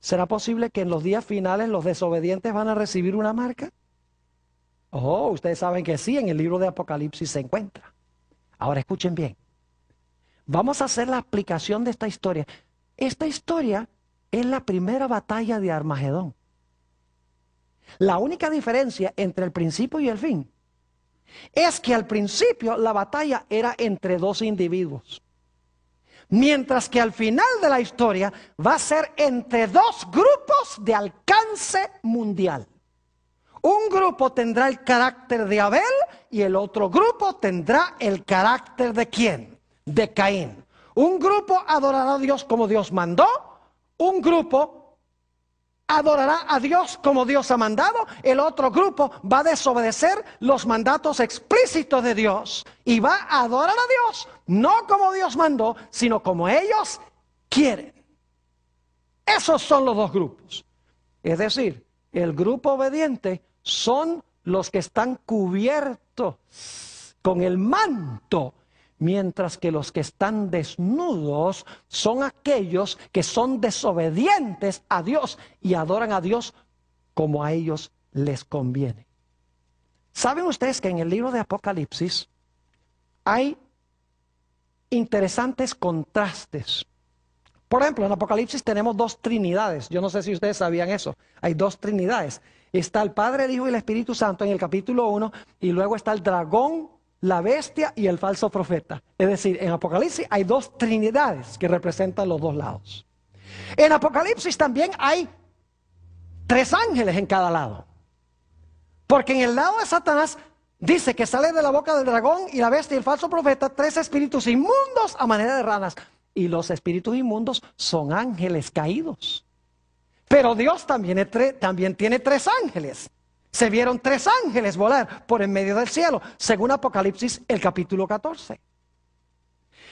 ¿Será posible que en los días finales los desobedientes van a recibir una marca? Oh, ustedes saben que sí, en el libro de Apocalipsis se encuentra. Ahora escuchen bien. Vamos a hacer la aplicación de esta historia. Esta historia es la primera batalla de Armagedón. La única diferencia entre el principio y el fin es que al principio la batalla era entre dos individuos, mientras que al final de la historia va a ser entre dos grupos de alcance mundial. Un grupo tendrá el carácter de Abel y el otro grupo tendrá el carácter de quién? De Caín. Un grupo adorará a Dios como Dios mandó, un grupo adorará a Dios como Dios ha mandado, el otro grupo va a desobedecer los mandatos explícitos de Dios y va a adorar a Dios, no como Dios mandó, sino como ellos quieren. Esos son los dos grupos. Es decir, el grupo obediente son los que están cubiertos con el manto mientras que los que están desnudos son aquellos que son desobedientes a Dios y adoran a Dios como a ellos les conviene. ¿Saben ustedes que en el libro de Apocalipsis hay interesantes contrastes? Por ejemplo, en Apocalipsis tenemos dos trinidades. Yo no sé si ustedes sabían eso. Hay dos trinidades. Está el Padre, el Hijo y el Espíritu Santo en el capítulo 1 y luego está el dragón la bestia y el falso profeta. Es decir, en Apocalipsis hay dos trinidades que representan los dos lados. En Apocalipsis también hay tres ángeles en cada lado. Porque en el lado de Satanás dice que sale de la boca del dragón y la bestia y el falso profeta tres espíritus inmundos a manera de ranas. Y los espíritus inmundos son ángeles caídos. Pero Dios también, también tiene tres ángeles se vieron tres ángeles volar por en medio del cielo, según Apocalipsis el capítulo 14.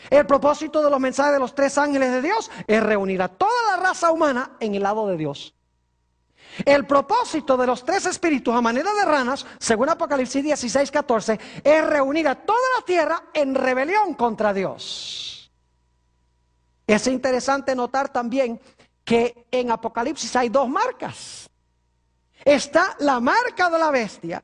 El propósito de los mensajes de los tres ángeles de Dios es reunir a toda la raza humana en el lado de Dios. El propósito de los tres espíritus a manera de ranas, según Apocalipsis 16, 14, es reunir a toda la tierra en rebelión contra Dios. Es interesante notar también que en Apocalipsis hay dos marcas está la marca de la bestia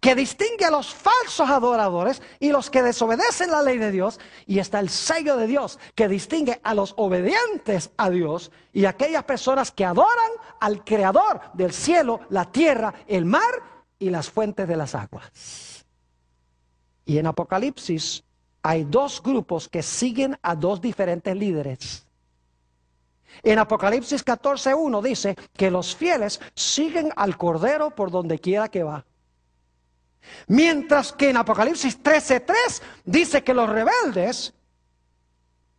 que distingue a los falsos adoradores y los que desobedecen la ley de Dios, y está el sello de Dios que distingue a los obedientes a Dios y aquellas personas que adoran al Creador del cielo, la tierra, el mar y las fuentes de las aguas. Y en Apocalipsis hay dos grupos que siguen a dos diferentes líderes. En Apocalipsis 14.1 dice que los fieles siguen al Cordero por donde quiera que va. Mientras que en Apocalipsis 13.3 dice que los rebeldes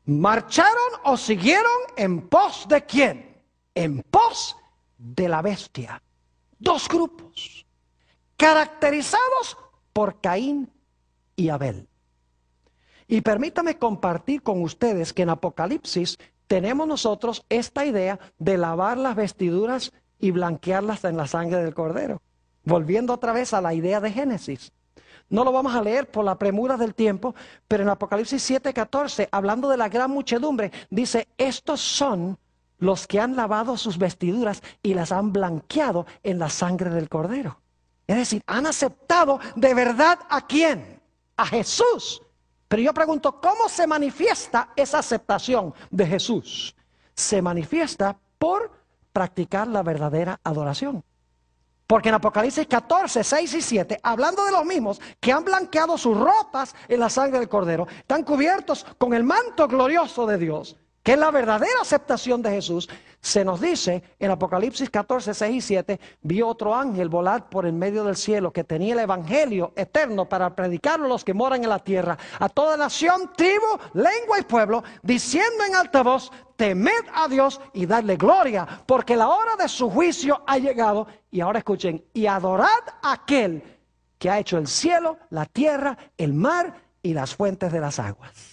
marcharon o siguieron en pos de quién? En pos de la bestia. Dos grupos caracterizados por Caín y Abel. Y permítame compartir con ustedes que en Apocalipsis tenemos nosotros esta idea de lavar las vestiduras y blanquearlas en la sangre del cordero. Volviendo otra vez a la idea de Génesis. No lo vamos a leer por la premura del tiempo, pero en Apocalipsis 7:14, hablando de la gran muchedumbre, dice, estos son los que han lavado sus vestiduras y las han blanqueado en la sangre del cordero. Es decir, han aceptado de verdad a quién? A Jesús pero yo pregunto, ¿cómo se manifiesta esa aceptación de Jesús? Se manifiesta por practicar la verdadera adoración. Porque en Apocalipsis 14, 6 y 7, hablando de los mismos que han blanqueado sus ropas en la sangre del Cordero, están cubiertos con el manto glorioso de Dios que es la verdadera aceptación de Jesús, se nos dice en Apocalipsis 14, 6 y 7, vio otro ángel volar por el medio del cielo que tenía el Evangelio eterno para predicarlo a los que moran en la tierra, a toda nación, tribu, lengua y pueblo, diciendo en alta voz, temed a Dios y dadle gloria, porque la hora de su juicio ha llegado. Y ahora escuchen, y adorad a aquel que ha hecho el cielo, la tierra, el mar y las fuentes de las aguas.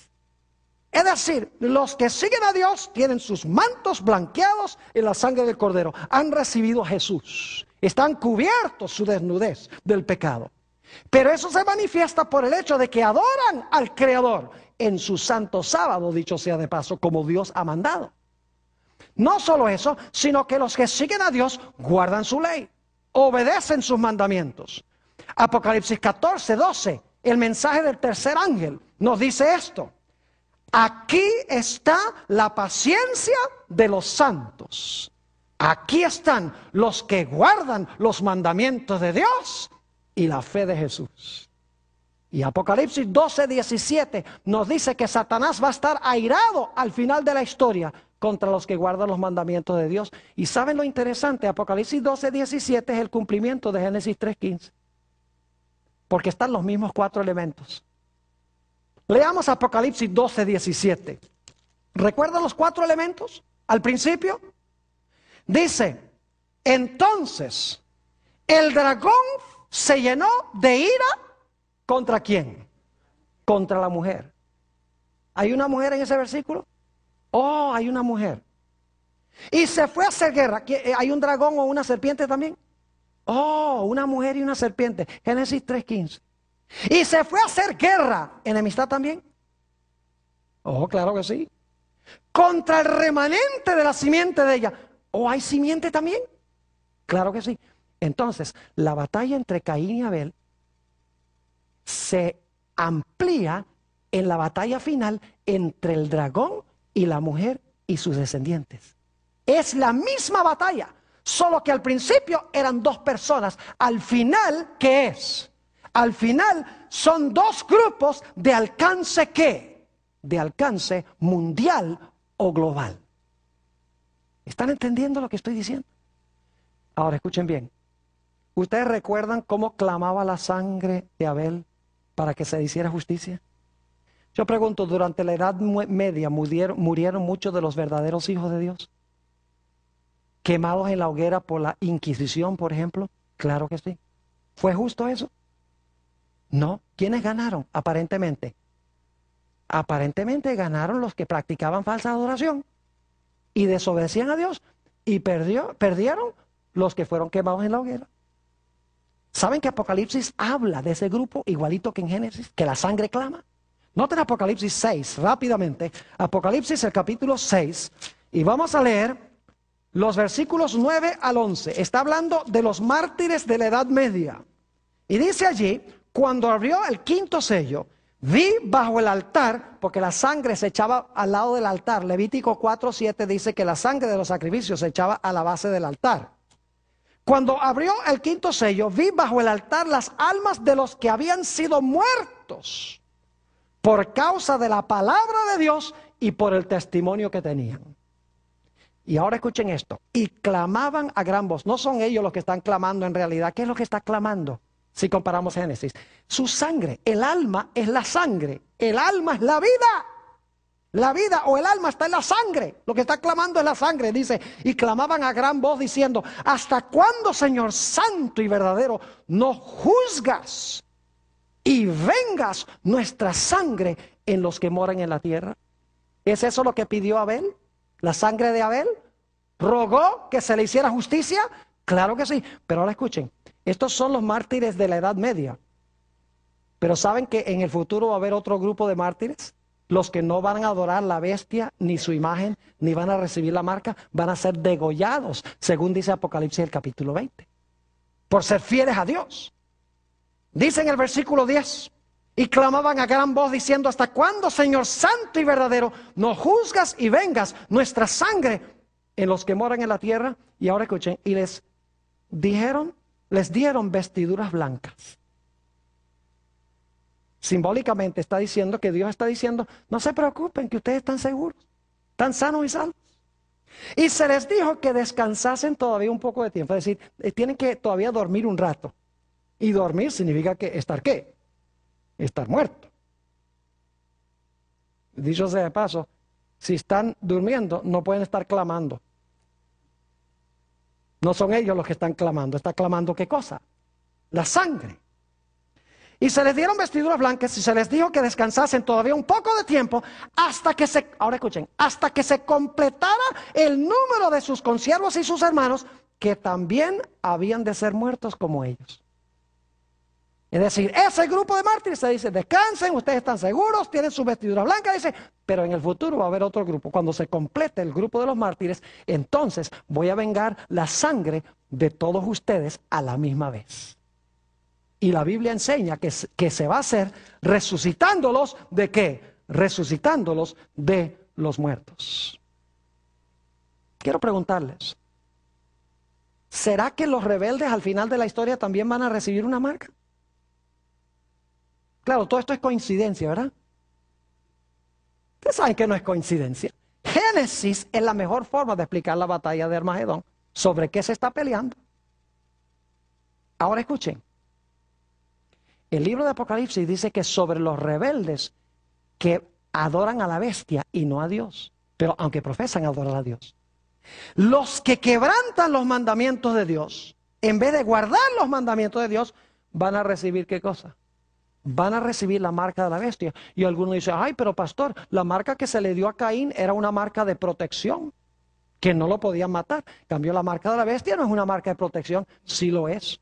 Es decir, los que siguen a Dios tienen sus mantos blanqueados en la sangre del cordero. Han recibido a Jesús. Están cubiertos su desnudez del pecado. Pero eso se manifiesta por el hecho de que adoran al Creador en su santo sábado, dicho sea de paso, como Dios ha mandado. No solo eso, sino que los que siguen a Dios guardan su ley, obedecen sus mandamientos. Apocalipsis 14, 12, el mensaje del tercer ángel nos dice esto. Aquí está la paciencia de los santos. Aquí están los que guardan los mandamientos de Dios y la fe de Jesús. Y Apocalipsis 12, 17 nos dice que Satanás va a estar airado al final de la historia contra los que guardan los mandamientos de Dios. Y saben lo interesante, Apocalipsis 12, 17 es el cumplimiento de Génesis 3:15, Porque están los mismos cuatro elementos. Leamos Apocalipsis 12, 17. ¿Recuerda los cuatro elementos al principio? Dice, entonces el dragón se llenó de ira contra quién? Contra la mujer. ¿Hay una mujer en ese versículo? Oh, hay una mujer. Y se fue a hacer guerra. Eh, ¿Hay un dragón o una serpiente también? Oh, una mujer y una serpiente. Génesis 3.15. Y se fue a hacer guerra. ¿Enemistad también? Oh, claro que sí. Contra el remanente de la simiente de ella. ¿O hay simiente también? Claro que sí. Entonces, la batalla entre Caín y Abel se amplía en la batalla final entre el dragón y la mujer y sus descendientes. Es la misma batalla, solo que al principio eran dos personas, al final, ¿qué es? Al final son dos grupos de alcance qué? De alcance mundial o global. ¿Están entendiendo lo que estoy diciendo? Ahora escuchen bien. ¿Ustedes recuerdan cómo clamaba la sangre de Abel para que se hiciera justicia? Yo pregunto, ¿durante la Edad Media murieron, murieron muchos de los verdaderos hijos de Dios? ¿Quemados en la hoguera por la Inquisición, por ejemplo? Claro que sí. ¿Fue justo eso? No, ¿quiénes ganaron aparentemente? Aparentemente ganaron los que practicaban falsa adoración y desobedecían a Dios y perdieron los que fueron quemados en la hoguera. ¿Saben que Apocalipsis habla de ese grupo igualito que en Génesis, que la sangre clama? Noten Apocalipsis 6, rápidamente. Apocalipsis el capítulo 6 y vamos a leer los versículos 9 al 11. Está hablando de los mártires de la Edad Media. Y dice allí, cuando abrió el quinto sello, vi bajo el altar, porque la sangre se echaba al lado del altar. Levítico 4:7 dice que la sangre de los sacrificios se echaba a la base del altar. Cuando abrió el quinto sello, vi bajo el altar las almas de los que habían sido muertos por causa de la palabra de Dios y por el testimonio que tenían. Y ahora escuchen esto. Y clamaban a gran voz. No son ellos los que están clamando en realidad. ¿Qué es lo que está clamando? Si comparamos Génesis, su sangre, el alma es la sangre, el alma es la vida. La vida o el alma está en la sangre. Lo que está clamando es la sangre, dice. Y clamaban a gran voz diciendo, ¿hasta cuándo, Señor Santo y verdadero, nos juzgas y vengas nuestra sangre en los que moran en la tierra? ¿Es eso lo que pidió Abel? ¿La sangre de Abel? ¿Rogó que se le hiciera justicia? Claro que sí, pero ahora escuchen, estos son los mártires de la Edad Media. Pero ¿saben que en el futuro va a haber otro grupo de mártires? Los que no van a adorar la bestia, ni su imagen, ni van a recibir la marca, van a ser degollados, según dice Apocalipsis el capítulo 20, por ser fieles a Dios. Dice en el versículo 10, y clamaban a gran voz diciendo, ¿hasta cuándo, Señor Santo y verdadero, nos juzgas y vengas nuestra sangre en los que moran en la tierra? Y ahora escuchen, y les dijeron, les dieron vestiduras blancas. Simbólicamente está diciendo que Dios está diciendo, no se preocupen que ustedes están seguros, están sanos y salvos. Y se les dijo que descansasen todavía un poco de tiempo, es decir, eh, tienen que todavía dormir un rato. Y dormir significa que estar qué? Estar muerto. Dicho sea de paso, si están durmiendo, no pueden estar clamando. No son ellos los que están clamando. ¿Está clamando qué cosa? La sangre. Y se les dieron vestiduras blancas y se les dijo que descansasen todavía un poco de tiempo hasta que se, ahora escuchen, hasta que se completara el número de sus conciervos y sus hermanos que también habían de ser muertos como ellos. Es decir, ese grupo de mártires se dice, descansen, ustedes están seguros, tienen su vestidura blanca, dice, pero en el futuro va a haber otro grupo. Cuando se complete el grupo de los mártires, entonces voy a vengar la sangre de todos ustedes a la misma vez. Y la Biblia enseña que, que se va a hacer resucitándolos de qué? Resucitándolos de los muertos. Quiero preguntarles, ¿será que los rebeldes al final de la historia también van a recibir una marca? Claro, todo esto es coincidencia, ¿verdad? Ustedes saben que no es coincidencia. Génesis es la mejor forma de explicar la batalla de Armagedón, sobre qué se está peleando. Ahora escuchen. El libro de Apocalipsis dice que sobre los rebeldes que adoran a la bestia y no a Dios, pero aunque profesan adorar a Dios. Los que quebrantan los mandamientos de Dios, en vez de guardar los mandamientos de Dios, van a recibir qué cosa? van a recibir la marca de la bestia. Y algunos dice ay, pero pastor, la marca que se le dio a Caín era una marca de protección, que no lo podían matar. Cambió la marca de la bestia, no es una marca de protección, sí lo es.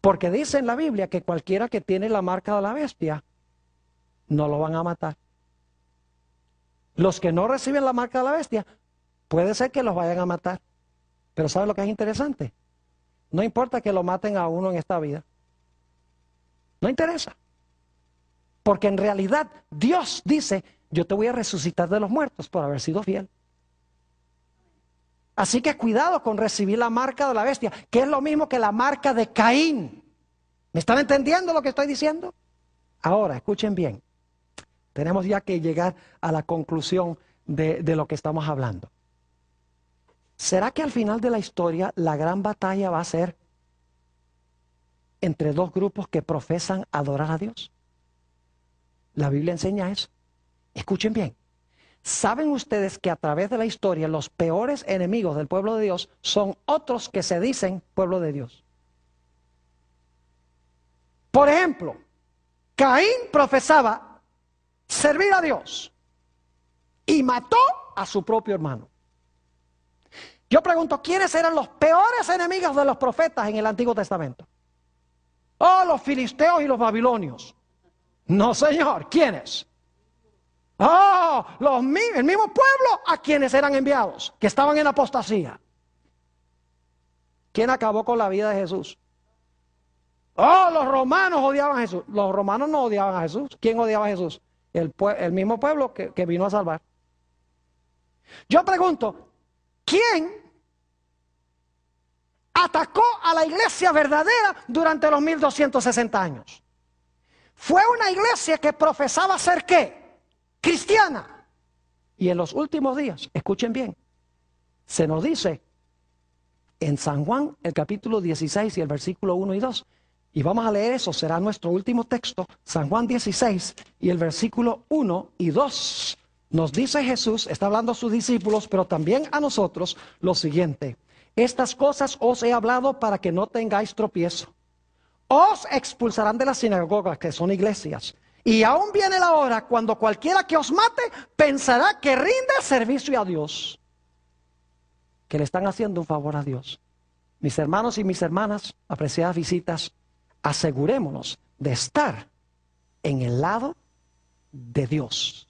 Porque dice en la Biblia que cualquiera que tiene la marca de la bestia, no lo van a matar. Los que no reciben la marca de la bestia, puede ser que los vayan a matar. Pero ¿sabe lo que es interesante? No importa que lo maten a uno en esta vida. No interesa. Porque en realidad Dios dice, yo te voy a resucitar de los muertos por haber sido fiel. Así que cuidado con recibir la marca de la bestia, que es lo mismo que la marca de Caín. ¿Me están entendiendo lo que estoy diciendo? Ahora, escuchen bien. Tenemos ya que llegar a la conclusión de, de lo que estamos hablando. ¿Será que al final de la historia la gran batalla va a ser entre dos grupos que profesan adorar a Dios. La Biblia enseña eso. Escuchen bien. ¿Saben ustedes que a través de la historia los peores enemigos del pueblo de Dios son otros que se dicen pueblo de Dios? Por ejemplo, Caín profesaba servir a Dios y mató a su propio hermano. Yo pregunto, ¿quiénes eran los peores enemigos de los profetas en el Antiguo Testamento? Oh, los filisteos y los babilonios. No, señor, ¿quiénes? Oh, los, el mismo pueblo a quienes eran enviados, que estaban en apostasía. ¿Quién acabó con la vida de Jesús? Oh, los romanos odiaban a Jesús. Los romanos no odiaban a Jesús. ¿Quién odiaba a Jesús? El, mismo pueblo que, que vino a salvar. Yo pregunto, ¿quién atacó a la iglesia verdadera durante los 1260 años. Fue una iglesia que profesaba ser qué? Cristiana. Y en los últimos días, escuchen bien, se nos dice en San Juan el capítulo 16 y el versículo 1 y 2. Y vamos a leer eso, será nuestro último texto, San Juan 16 y el versículo 1 y 2. Nos dice Jesús, está hablando a sus discípulos, pero también a nosotros, lo siguiente. Estas cosas os he hablado para que no tengáis tropiezo. Os expulsarán de las sinagogas, que son iglesias. Y aún viene la hora cuando cualquiera que os mate pensará que rinda servicio a Dios. Que le están haciendo un favor a Dios. Mis hermanos y mis hermanas, apreciadas visitas, asegurémonos de estar en el lado de Dios.